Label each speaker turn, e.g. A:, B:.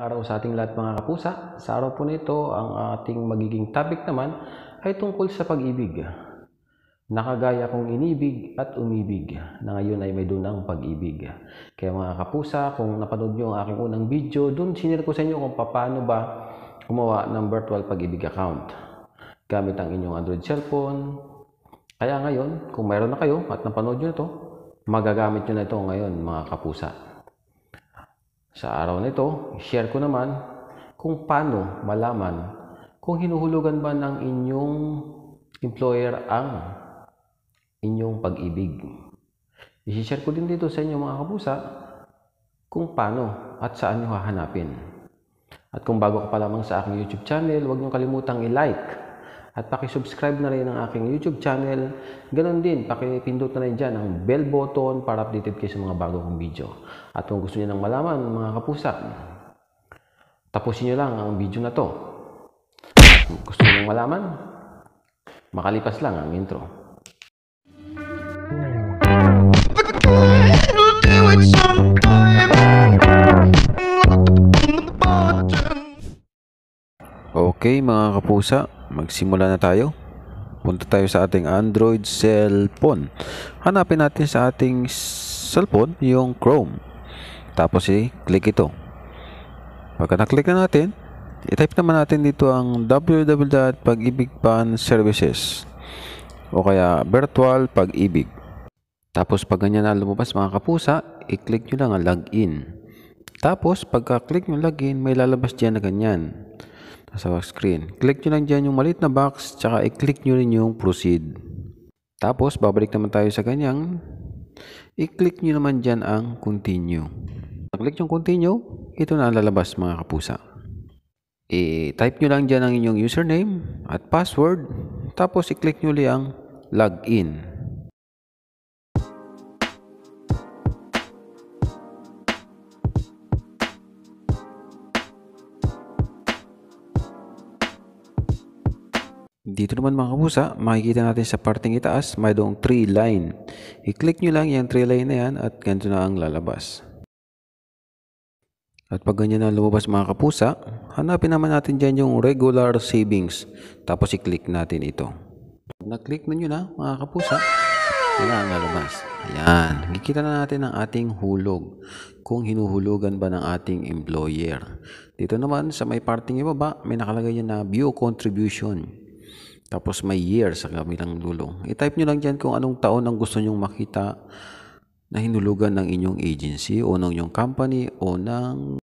A: Magandang araw sa ating lahat mga kapusa. Sa araw po nito, ang ating magiging topic naman ay tungkol sa pag-ibig. Nakagaya kong inibig at umibig na ngayon ay may dunang pag-ibig. Kaya mga kapusa, kung napanood nyo ang aking unang video, dun sinira ko sa inyo kung paano ba gumawa ng virtual pag-ibig account gamit ang inyong Android cellphone. Kaya ngayon, kung mayroon na kayo at napanood nyo ito, magagamit nyo na ito ngayon mga kapusa. Sa araw nito, share ko naman kung paano malaman kung hinuhulugan ba ng inyong employer ang inyong pag-ibig. I-share ko din dito sa inyo mga kapusa kung paano at saan nyo hahanapin. At kung bago ka pa lamang sa aking YouTube channel, huwag nyo kalimutang i-like at paki-subscribe na rin ang aking YouTube channel. Ganon din, paki-pindot na rin dyan ang bell button para updated kayo sa mga bago kong video. At kung gusto niyo nang malaman, mga kapusa, tapusin niyo lang ang video na to. Kung gusto niyo nang malaman, makalipas lang ang intro. Okay mga kapusa, magsimula na tayo. Punta tayo sa ating Android cellphone. Hanapin natin sa ating cellphone yung Chrome. Tapos i-click ito. Pagka na-click na natin, i-type naman natin dito ang www.pagibigpanservices o kaya virtual pag-ibig. Tapos pag ganyan na lumabas mga kapusa, i-click nyo lang ang login. Tapos pagka-click nyo login, may lalabas dyan na ganyan nasa screen. Click nyo lang dyan yung maliit na box, tsaka i-click nyo rin yung proceed. Tapos, babalik naman tayo sa ganyang, i-click nyo naman dyan ang continue. Click yung continue, ito na ang lalabas mga kapusa. I-type nyo lang dyan ang inyong username at password, tapos i-click nyo ulit ang login. Dito naman mga kapusa, makikita natin sa parteng itaas, mayroong 3 line. I-click nyo lang yung 3 line na yan at ganito na ang lalabas. At pag ganyan na lumabas mga kapusa, hanapin naman natin dyan yung regular savings. Tapos i-click natin ito. Na-click na nyo na mga kapusa, wala ang lalabas. Ayan, kikita na natin ang ating hulog. Kung hinuhulugan ba ng ating employer. Dito naman sa may parting ibaba, may nakalagay yan na view contribution. Tapos may year sa kabilang lulong. I-type nyo lang dyan kung anong taon ang gusto nyong makita na hinulugan ng inyong agency o ng inyong company o ng